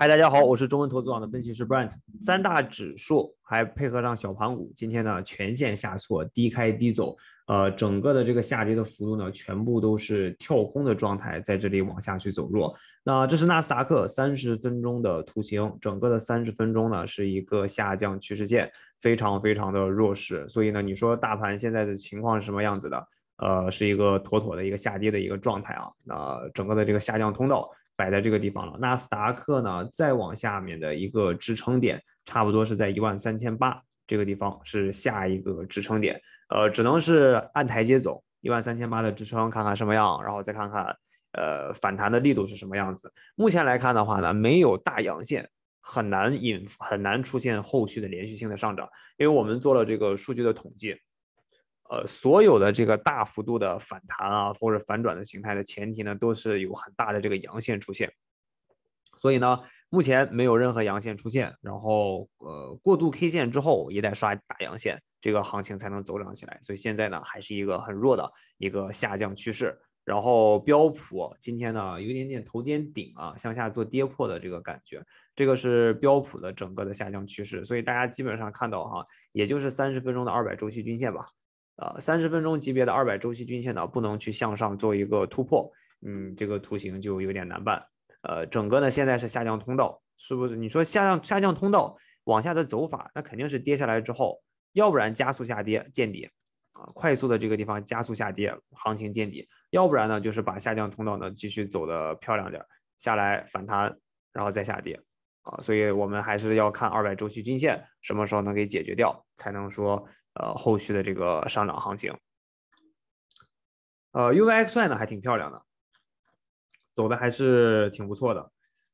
嗨，大家好，我是中文投资网的分析师 Brent。三大指数还配合上小盘股，今天呢全线下挫，低开低走，呃，整个的这个下跌的幅度呢，全部都是跳空的状态，在这里往下去走弱。那这是纳斯达克三十分钟的图形，整个的三十分钟呢是一个下降趋势线，非常非常的弱势。所以呢，你说大盘现在的情况是什么样子的？呃，是一个妥妥的一个下跌的一个状态啊。那整个的这个下降通道。摆在这个地方了。纳斯达克呢，再往下面的一个支撑点，差不多是在一万三千八这个地方是下一个支撑点。呃，只能是按台阶走，一万三千八的支撑，看看什么样，然后再看看呃反弹的力度是什么样子。目前来看的话呢，没有大阳线，很难引，很难出现后续的连续性的上涨。因为我们做了这个数据的统计。呃，所有的这个大幅度的反弹啊，或者反转的形态的前提呢，都是有很大的这个阳线出现。所以呢，目前没有任何阳线出现，然后呃，过渡 K 线之后也得刷大阳线，这个行情才能走涨起来。所以现在呢，还是一个很弱的一个下降趋势。然后标普今天呢，有点点头肩顶啊，向下做跌破的这个感觉，这个是标普的整个的下降趋势。所以大家基本上看到哈，也就是三十分钟的二百周期均线吧。啊，三十分钟级别的二百周期均线呢，不能去向上做一个突破，嗯，这个图形就有点难办。呃，整个呢现在是下降通道，是不是？你说下降下降通道往下的走法，那肯定是跌下来之后，要不然加速下跌见底啊，快速的这个地方加速下跌，行情见底，要不然呢就是把下降通道呢继续走的漂亮点，下来反弹然后再下跌。啊，所以我们还是要看二百周期均线什么时候能给解决掉，才能说呃后续的这个上涨行情。呃，UVXY 呢还挺漂亮的，走的还是挺不错的，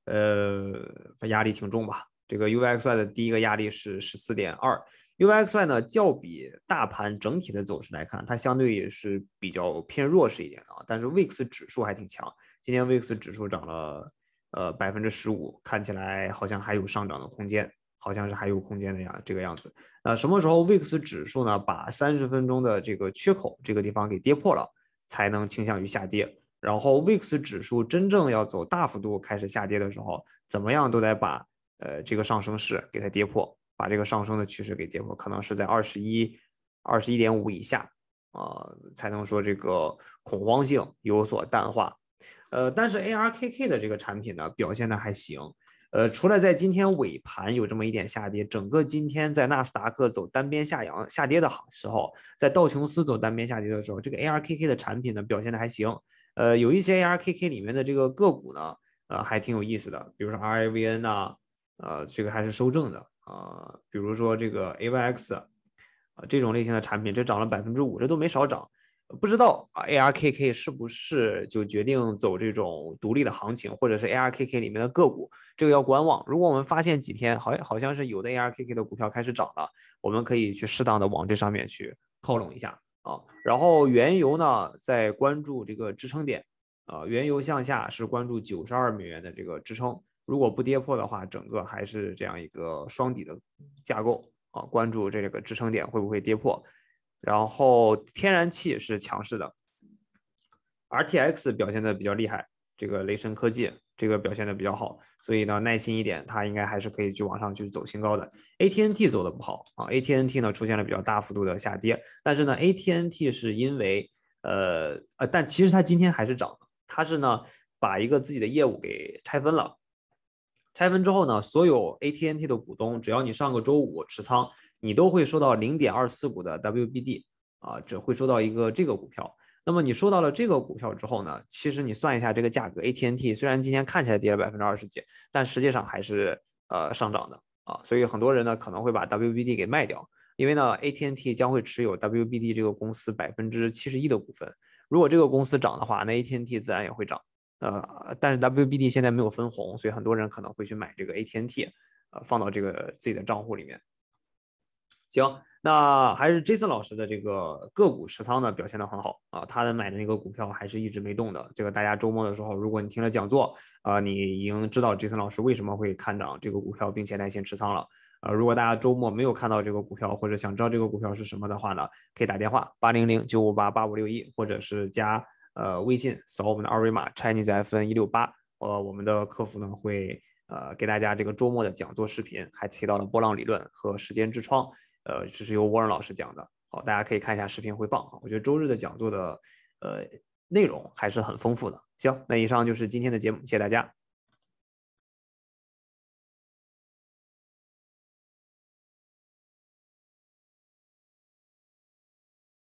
呃压力挺重吧？这个 UVXY 的第一个压力是十四点二。UVXY 呢较比大盘整体的走势来看，它相对也是比较偏弱势一点的啊。但是 VIX 指数还挺强，今天 VIX 指数涨了。呃，百分之十五看起来好像还有上涨的空间，好像是还有空间的呀，这个样子。呃，什么时候 VIX 指数呢？把三十分钟的这个缺口这个地方给跌破了，才能倾向于下跌。然后 VIX 指数真正要走大幅度开始下跌的时候，怎么样都得把呃这个上升势给它跌破，把这个上升的趋势给跌破，可能是在二十一、二十一点五以下啊，才能说这个恐慌性有所淡化。呃，但是 ARKK 的这个产品呢，表现的还行。呃，除了在今天尾盘有这么一点下跌，整个今天在纳斯达克走单边下扬、下跌的时候，在道琼斯走单边下跌的时候，这个 ARKK 的产品呢，表现的还行。呃，有一些 ARKK 里面的这个个股呢，呃，还挺有意思的，比如说 RIVN 啊，呃，这个还是收正的啊，比如说这个 AYX 啊这种类型的产品，这涨了百分之五，这都没少涨。不知道 ARKK 是不是就决定走这种独立的行情，或者是 ARKK 里面的个股，这个要观望。如果我们发现几天好像好像是有的 ARKK 的股票开始涨了，我们可以去适当的往这上面去靠拢一下啊。然后原油呢，在关注这个支撑点啊，原油向下是关注九十二美元的这个支撑，如果不跌破的话，整个还是这样一个双底的架构啊，关注这个支撑点会不会跌破。然后天然气是强势的，RTX 表现的比较厉害，这个雷神科技这个表现的比较好，所以呢耐心一点，它应该还是可以去往上去走新高的。ATNT 走的不好啊，ATNT 呢出现了比较大幅度的下跌，但是呢 ATNT 是因为呃呃，但其实它今天还是涨的，它是呢把一个自己的业务给拆分了。拆分之后呢，所有 ATNT 的股东，只要你上个周五持仓，你都会收到零点二四股的 WBD 啊，只会收到一个这个股票。那么你收到了这个股票之后呢，其实你算一下这个价格，ATNT 虽然今天看起来跌了百分之二十几，但实际上还是呃上涨的啊，所以很多人呢可能会把 WBD 给卖掉，因为呢 ATNT 将会持有 WBD 这个公司百分之七十一的股份，如果这个公司涨的话，那 ATNT 自然也会涨。呃，但是 WBD 现在没有分红，所以很多人可能会去买这个 AT&T，呃，放到这个自己的账户里面。行，那还是 Jason 老师的这个个股持仓呢，表现的很好啊。他的买的那个股票还是一直没动的。这个大家周末的时候，如果你听了讲座，啊，你已经知道 Jason 老师为什么会看涨这个股票，并且耐心持仓了。呃，如果大家周末没有看到这个股票，或者想知道这个股票是什么的话呢，可以打电话八零零九五八八五六一，或者是加。呃，微信扫我们的二维码 Chinese FN 一六八，呃，我们的客服呢会呃给大家这个周末的讲座视频，还提到了波浪理论和时间之窗，呃，这是由沃 n 老师讲的，好，大家可以看一下视频回放哈，我觉得周日的讲座的呃内容还是很丰富的。行，那以上就是今天的节目，谢谢大家。